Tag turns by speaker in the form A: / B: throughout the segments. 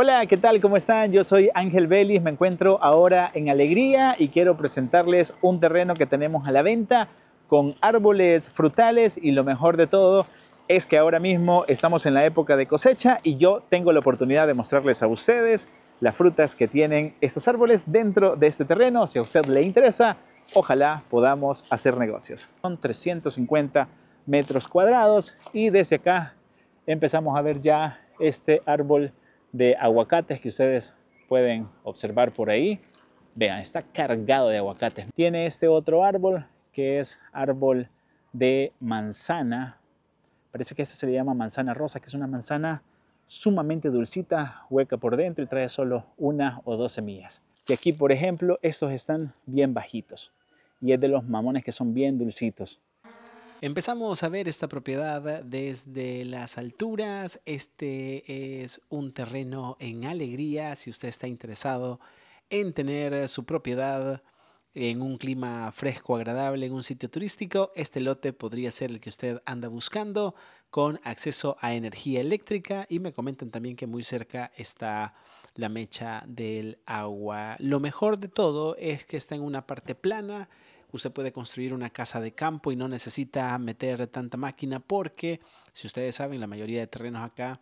A: Hola, ¿qué tal? ¿Cómo están? Yo soy Ángel Vélez, me encuentro ahora en Alegría y quiero presentarles un terreno que tenemos a la venta con árboles frutales y lo mejor de todo es que ahora mismo estamos en la época de cosecha y yo tengo la oportunidad de mostrarles a ustedes las frutas que tienen estos árboles dentro de este terreno. Si a usted le interesa, ojalá podamos hacer negocios. Son 350 metros cuadrados y desde acá empezamos a ver ya este árbol de aguacates que ustedes pueden observar por ahí. Vean, está cargado de aguacates. Tiene este otro árbol que es árbol de manzana. Parece que este se le llama manzana rosa, que es una manzana sumamente dulcita, hueca por dentro y trae solo una o dos semillas. Y aquí, por ejemplo, estos están bien bajitos y es de los mamones que son bien dulcitos. Empezamos a ver esta propiedad desde las alturas. Este es un terreno en alegría si usted está interesado en tener su propiedad en un clima fresco, agradable, en un sitio turístico. Este lote podría ser el que usted anda buscando con acceso a energía eléctrica y me comentan también que muy cerca está la mecha del agua. Lo mejor de todo es que está en una parte plana usted puede construir una casa de campo y no necesita meter tanta máquina porque, si ustedes saben, la mayoría de terrenos acá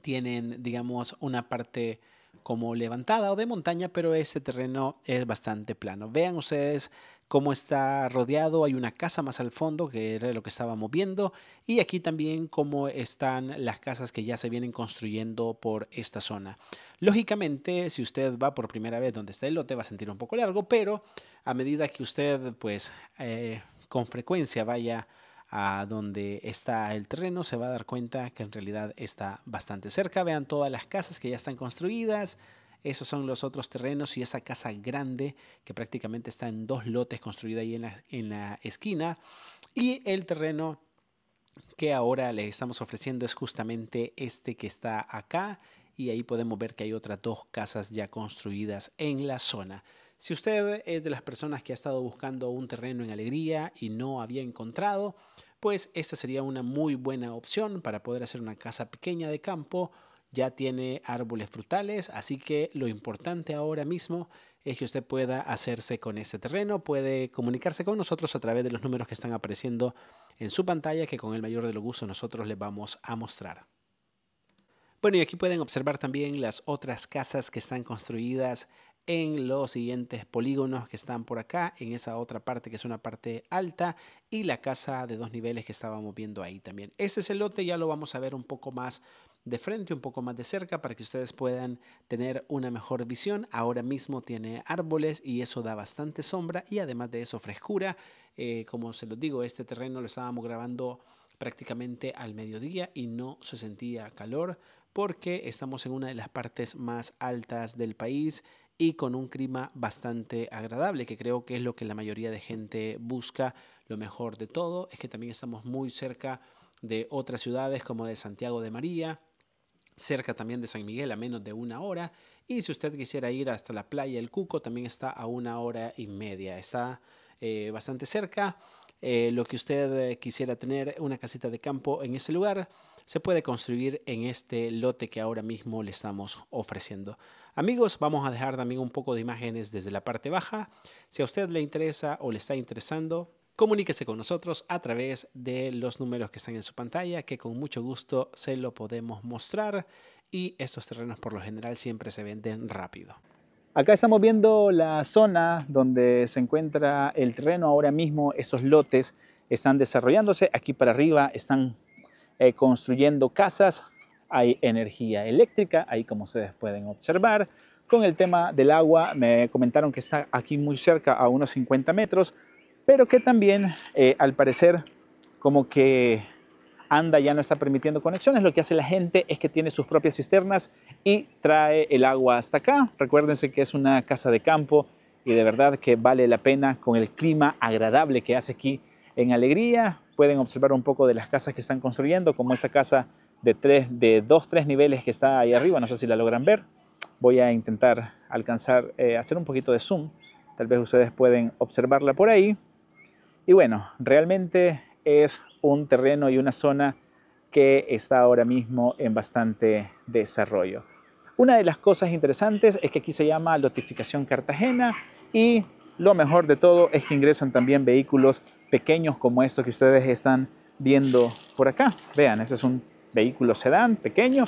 A: tienen, digamos, una parte como levantada o de montaña, pero este terreno es bastante plano. Vean ustedes cómo está rodeado, hay una casa más al fondo, que era lo que estábamos viendo, y aquí también cómo están las casas que ya se vienen construyendo por esta zona. Lógicamente, si usted va por primera vez donde está el lote, va a sentir un poco largo, pero a medida que usted, pues, eh, con frecuencia vaya a donde está el terreno, se va a dar cuenta que en realidad está bastante cerca. Vean todas las casas que ya están construidas, esos son los otros terrenos y esa casa grande que prácticamente está en dos lotes construida ahí en la, esquina. Y el terreno que ahora le estamos ofreciendo es justamente este que está acá y ahí podemos ver que hay otras dos casas ya construidas en la zona. Si usted es de las personas que ha estado buscando un terreno en alegría y no había encontrado, pues esta sería una muy buena opción para poder hacer una casa pequeña de campo ya tiene árboles frutales, así que lo importante ahora mismo es que usted pueda hacerse con ese terreno, puede comunicarse con nosotros a través de los números que están apareciendo en su pantalla, que con el mayor de los gustos nosotros le vamos a mostrar. Bueno, y aquí pueden observar también las otras casas que están construidas en los siguientes polígonos que están por acá, en esa otra parte que es una parte alta y la casa de dos niveles que estábamos viendo ahí también. Este es el lote, ya lo vamos a ver un poco más de frente, un poco más de cerca, para que ustedes puedan tener una mejor visión. Ahora mismo tiene árboles y eso da bastante sombra y además de eso frescura. Eh, como se los digo, este terreno lo estábamos grabando prácticamente al mediodía y no se sentía calor porque estamos en una de las partes más altas del país y con un clima bastante agradable, que creo que es lo que la mayoría de gente busca. Lo mejor de todo es que también estamos muy cerca de otras ciudades como de Santiago de María, cerca también de San Miguel a menos de una hora. Y si usted quisiera ir hasta la playa El Cuco, también está a una hora y media. Está eh, bastante cerca. Eh, lo que usted eh, quisiera tener, una casita de campo en ese lugar, se puede construir en este lote que ahora mismo le estamos ofreciendo. Amigos, vamos a dejar también un poco de imágenes desde la parte baja. Si a usted le interesa o le está interesando, comuníquese con nosotros a través de los números que están en su pantalla, que con mucho gusto se lo podemos mostrar y estos terrenos por lo general siempre se venden rápido. Acá estamos viendo la zona donde se encuentra el terreno ahora mismo, esos lotes están desarrollándose, aquí para arriba están eh, construyendo casas, hay energía eléctrica, ahí como ustedes pueden observar. Con el tema del agua, me comentaron que está aquí muy cerca, a unos 50 metros, pero que también eh, al parecer como que anda ya no está permitiendo conexiones. Lo que hace la gente es que tiene sus propias cisternas y trae el agua hasta acá. Recuérdense que es una casa de campo y de verdad que vale la pena con el clima agradable que hace aquí en Alegría. Pueden observar un poco de las casas que están construyendo, como esa casa de, tres, de dos, tres niveles que está ahí arriba. No sé si la logran ver. Voy a intentar alcanzar, eh, hacer un poquito de zoom. Tal vez ustedes pueden observarla por ahí. Y bueno, realmente es un terreno y una zona que está ahora mismo en bastante desarrollo. Una de las cosas interesantes es que aquí se llama Lotificación Cartagena y lo mejor de todo es que ingresan también vehículos pequeños como estos que ustedes están viendo por acá. Vean, ese es un vehículo sedán pequeño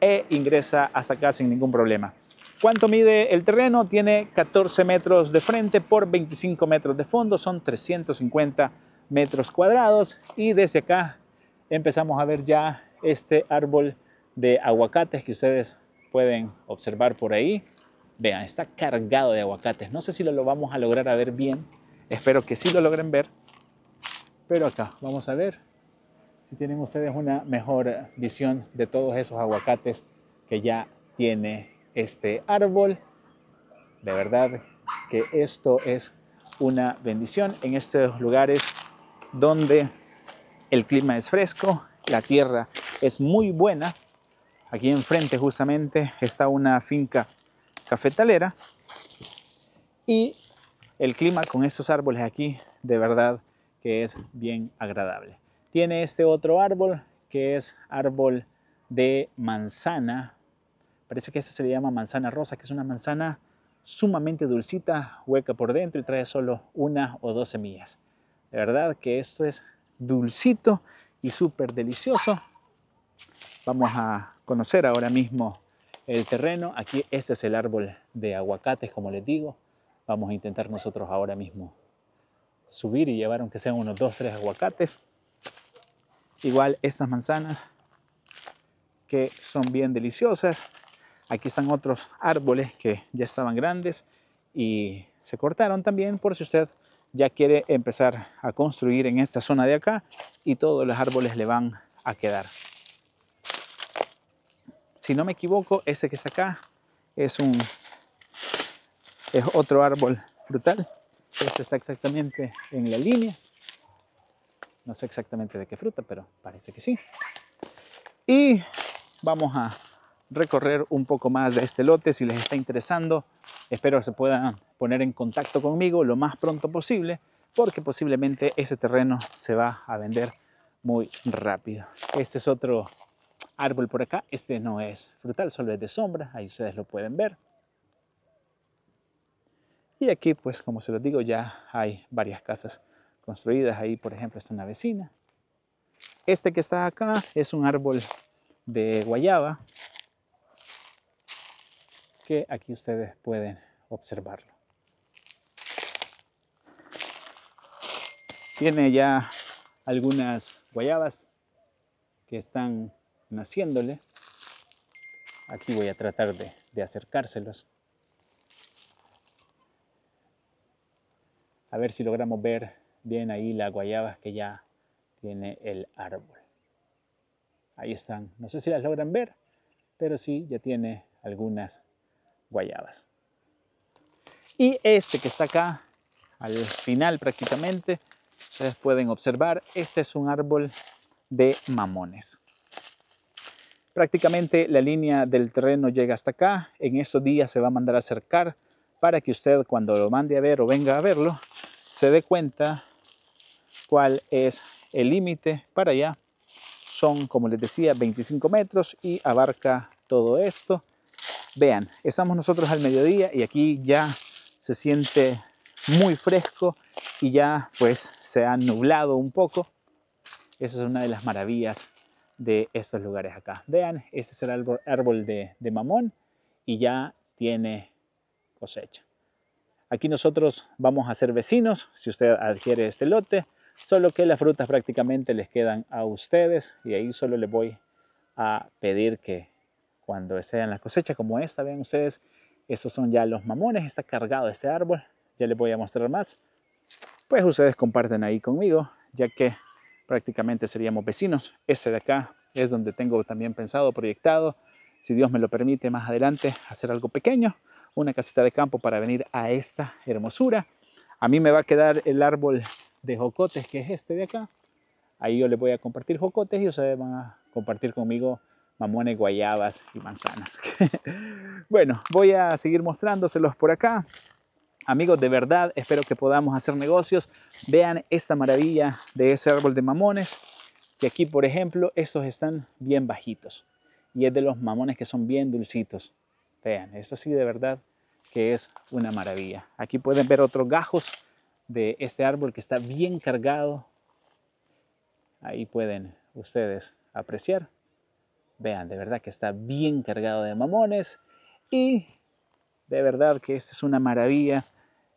A: e ingresa hasta acá sin ningún problema. ¿Cuánto mide el terreno? Tiene 14 metros de frente por 25 metros de fondo, son 350 metros cuadrados y desde acá empezamos a ver ya este árbol de aguacates que ustedes pueden observar por ahí. Vean, está cargado de aguacates. No sé si lo vamos a lograr a ver bien. Espero que sí lo logren ver. Pero acá, vamos a ver si tienen ustedes una mejor visión de todos esos aguacates que ya tiene este árbol. De verdad que esto es una bendición en estos lugares donde el clima es fresco, la tierra es muy buena. Aquí enfrente justamente está una finca cafetalera y el clima con estos árboles aquí de verdad que es bien agradable. Tiene este otro árbol que es árbol de manzana Parece que esta se le llama manzana rosa, que es una manzana sumamente dulcita, hueca por dentro y trae solo una o dos semillas. De verdad que esto es dulcito y súper delicioso. Vamos a conocer ahora mismo el terreno. Aquí este es el árbol de aguacates, como les digo. Vamos a intentar nosotros ahora mismo subir y llevar aunque sean unos o tres aguacates. Igual estas manzanas que son bien deliciosas. Aquí están otros árboles que ya estaban grandes y se cortaron también por si usted ya quiere empezar a construir en esta zona de acá y todos los árboles le van a quedar. Si no me equivoco, este que está acá es, un, es otro árbol frutal. Este está exactamente en la línea. No sé exactamente de qué fruta, pero parece que sí. Y vamos a recorrer un poco más de este lote si les está interesando. Espero que se puedan poner en contacto conmigo lo más pronto posible porque posiblemente ese terreno se va a vender muy rápido. Este es otro árbol por acá. Este no es frutal, solo es de sombra. Ahí ustedes lo pueden ver. Y aquí, pues como se los digo, ya hay varias casas construidas. Ahí, por ejemplo, está una vecina. Este que está acá es un árbol de guayaba que aquí ustedes pueden observarlo. Tiene ya algunas guayabas que están naciéndole. Aquí voy a tratar de, acercárselos. A ver si logramos ver bien ahí las guayabas que ya tiene el árbol. Ahí están. No sé si las logran ver, pero sí, ya tiene algunas guayabas. Y este que está acá, al final prácticamente, ustedes pueden observar, este es un árbol de mamones. Prácticamente la línea del terreno llega hasta acá, en estos días se va a mandar a acercar para que usted cuando lo mande a ver o venga a verlo, se dé cuenta cuál es el límite para allá. Son, como les decía, 25 metros y abarca todo esto. Vean, estamos nosotros al mediodía y aquí ya se siente muy fresco y ya pues se ha nublado un poco. Esa es una de las maravillas de estos lugares acá. Vean, este es el árbol, de, de mamón y ya tiene cosecha. Aquí nosotros vamos a ser vecinos si usted adquiere este lote, solo que las frutas prácticamente les quedan a ustedes y ahí solo les voy a pedir que cuando estén la cosecha como esta, vean ustedes, estos son ya los mamones, está cargado este árbol, ya les voy a mostrar más, pues ustedes comparten ahí conmigo, ya que prácticamente seríamos vecinos, este de acá es donde tengo también pensado, proyectado, si Dios me lo permite más adelante, hacer algo pequeño, una casita de campo para venir a esta hermosura, a mí me va a quedar el árbol de jocotes, que es este de acá, ahí yo les voy a compartir jocotes y ustedes van a compartir conmigo mamones, guayabas y manzanas. bueno, voy a seguir mostrándoselos por acá. Amigos, de verdad, espero que podamos hacer negocios. Vean esta maravilla de ese árbol de mamones. Y aquí, por ejemplo, estos están bien bajitos. Y es de los mamones que son bien dulcitos. Vean, esto sí de verdad que es una maravilla. Aquí pueden ver otros gajos de este árbol que está bien cargado. Ahí pueden ustedes apreciar. Vean, de verdad que está bien cargado de mamones y de verdad que esta es una maravilla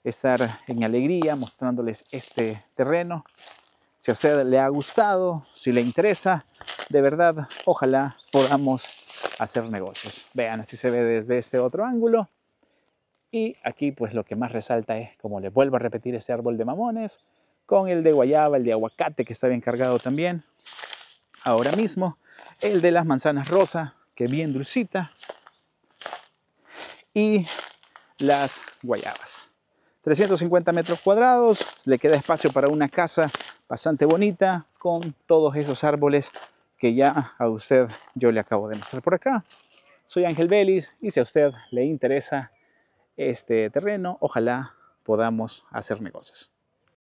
A: estar en alegría mostrándoles este terreno. Si a usted le ha gustado, si le interesa, de verdad, ojalá podamos hacer negocios. Vean, así se ve desde este otro ángulo. Y aquí pues lo que más resalta es, como les vuelvo a repetir, ese árbol de mamones, con el de guayaba, el de aguacate que está bien cargado también. Ahora mismo el de las manzanas rosa, que bien dulcita, y las guayabas. 350 metros cuadrados, le queda espacio para una casa bastante bonita con todos esos árboles que ya a usted yo le acabo de mostrar por acá. Soy Ángel Vélez y si a usted le interesa este terreno, ojalá podamos hacer negocios.